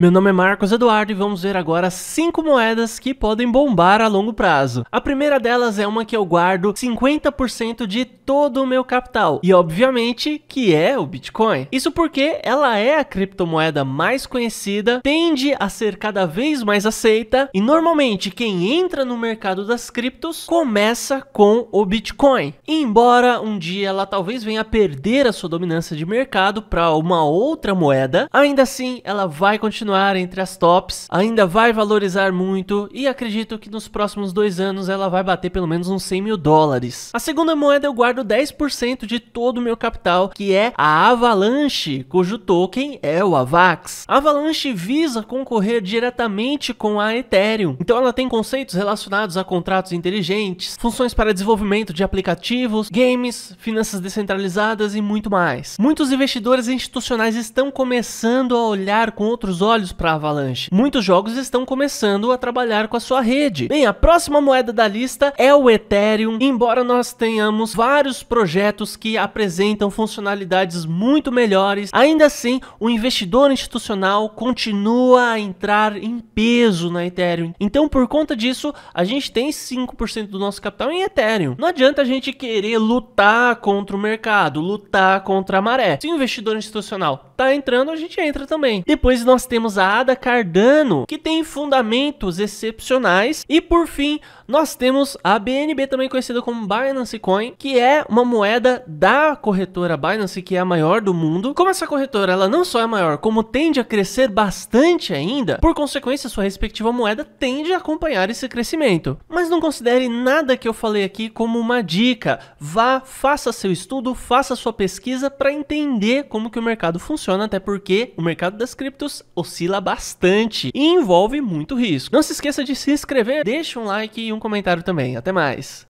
Meu nome é Marcos Eduardo e vamos ver agora 5 moedas que podem bombar a longo prazo. A primeira delas é uma que eu guardo 50% de todo o meu capital, e obviamente que é o Bitcoin. Isso porque ela é a criptomoeda mais conhecida, tende a ser cada vez mais aceita, e normalmente quem entra no mercado das criptos começa com o Bitcoin. Embora um dia ela talvez venha a perder a sua dominância de mercado para uma outra moeda, ainda assim ela vai continuar continuar entre as tops, ainda vai valorizar muito e acredito que nos próximos dois anos ela vai bater pelo menos uns 100 mil dólares. A segunda moeda eu guardo 10% de todo o meu capital, que é a Avalanche, cujo token é o AVAX. A Avalanche visa concorrer diretamente com a Ethereum, então ela tem conceitos relacionados a contratos inteligentes, funções para desenvolvimento de aplicativos, games, finanças descentralizadas e muito mais. Muitos investidores institucionais estão começando a olhar com outros olhos olhos para Avalanche. Muitos jogos estão começando a trabalhar com a sua rede. Bem, a próxima moeda da lista é o Ethereum, embora nós tenhamos vários projetos que apresentam funcionalidades muito melhores, ainda assim o investidor institucional continua a entrar em peso na Ethereum. Então, por conta disso, a gente tem 5% do nosso capital em Ethereum. Não adianta a gente querer lutar contra o mercado, lutar contra a maré. Se o investidor institucional tá entrando, a gente entra também. Depois nós temos temos a Ada Cardano, que tem fundamentos excepcionais. E por fim, nós temos a BNB, também conhecida como Binance Coin, que é uma moeda da corretora Binance, que é a maior do mundo. Como essa corretora ela não só é maior, como tende a crescer bastante ainda, por consequência, sua respectiva moeda tende a acompanhar esse crescimento. Mas não considere nada que eu falei aqui como uma dica. Vá, faça seu estudo, faça sua pesquisa para entender como que o mercado funciona, até porque o mercado das criptos oscila oscila bastante e envolve muito risco. Não se esqueça de se inscrever, deixa um like e um comentário também. Até mais!